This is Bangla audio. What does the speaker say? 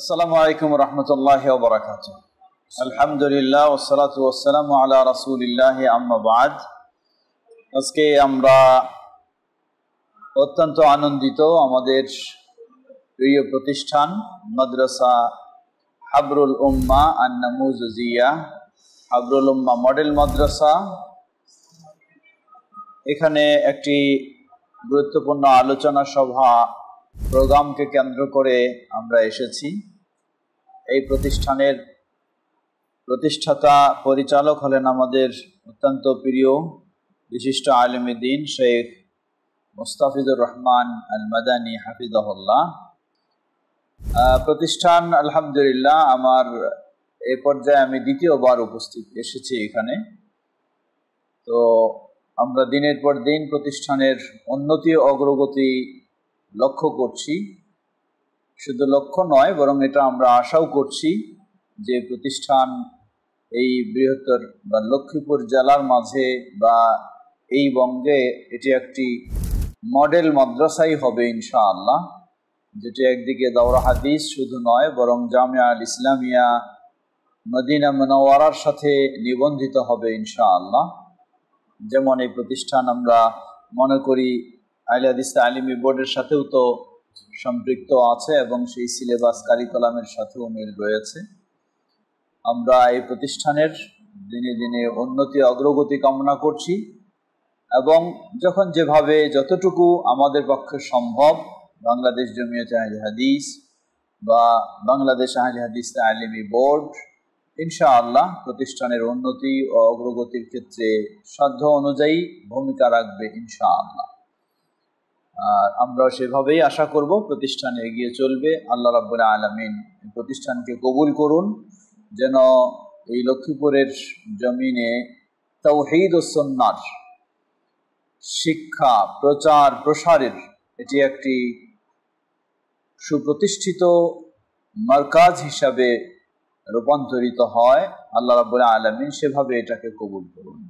আসসালামু আলাইকুম রহমতুল্লাহ বরাকাত আলহামদুলিল্লাহ ওসালাত ওসালাম আল্লাহ রসুলিল্লাহ আম্মাবাদ আজকে আমরা অত্যন্ত আনন্দিত আমাদের প্রিয় প্রতিষ্ঠান মাদ্রাসা হাবরুল উম্মা আন্নামুজিয়া হাবরুল উম্মা মডেল মাদ্রাসা এখানে একটি গুরুত্বপূর্ণ আলোচনা সভা প্রোগ্রামকে কেন্দ্র করে আমরা এসেছি এই প্রতিষ্ঠানের প্রতিষ্ঠাতা পরিচালক হলেন আমাদের অত্যন্ত প্রিয় বিশিষ্ট আলমী দিন শেখ মোস্তাফিজুর রহমান আল মাদানী হাফিজাহুল্লাহ প্রতিষ্ঠান আলহামদুলিল্লাহ আমার এ পর্যায়ে আমি দ্বিতীয়বার উপস্থিত এসেছি এখানে তো আমরা দিনের পর দিন প্রতিষ্ঠানের উন্নতি অগ্রগতি লক্ষ্য করছি শুধু লক্ষ্য নয় বরং এটা আমরা আশাও করছি যে প্রতিষ্ঠান এই বৃহত্তর বা লক্ষ্মীপুর জেলার মাঝে বা এই বঙ্গে এটি একটি মডেল মাদ্রাসাই হবে ইনশাআল্লাহ যেটি একদিকে দাওরা হাদিস শুধু নয় বরং জামিয়া আল ইসলামিয়া মদিনা মনোয়ারার সাথে নিবন্ধিত হবে আল্লাহ যেমন এই প্রতিষ্ঠান আমরা মনে করি আইলে হাদিস তালিমি বোর্ডের সাথেও তো সম্পৃক্ত আছে এবং সেই সিলেবাস কারিকুলামের সাথেও মিল রয়েছে আমরা এই প্রতিষ্ঠানের দিনে দিনে উন্নতি অগ্রগতি কামনা করছি এবং যখন যেভাবে যতটুকু আমাদের পক্ষে সম্ভব বাংলাদেশ জমিয়ত আহলে হাদিস বা বাংলাদেশ আহলে হাদিস তালিমি বোর্ড ইনশাআল্লাহ প্রতিষ্ঠানের উন্নতি ও অগ্রগতির ক্ষেত্রে সাধ্য অনুযায়ী ভূমিকা রাখবে ইনশাআল্লাহ আর আমরাও সেভাবেই আশা করব প্রতিষ্ঠান এগিয়ে চলবে আল্লাহ রাবুল্লাহ আলমিন প্রতিষ্ঠানকে কবুল করুন যেন এই লক্ষ্মীপুরের জমিনে তৌহিদ ও সন্ন্যার শিক্ষা প্রচার প্রসারের এটি একটি সুপ্রতিষ্ঠিত মার্কাজ হিসাবে রূপান্তরিত হয় আল্লাহ রাবুল আলমিন সেভাবে এটাকে কবুল করুন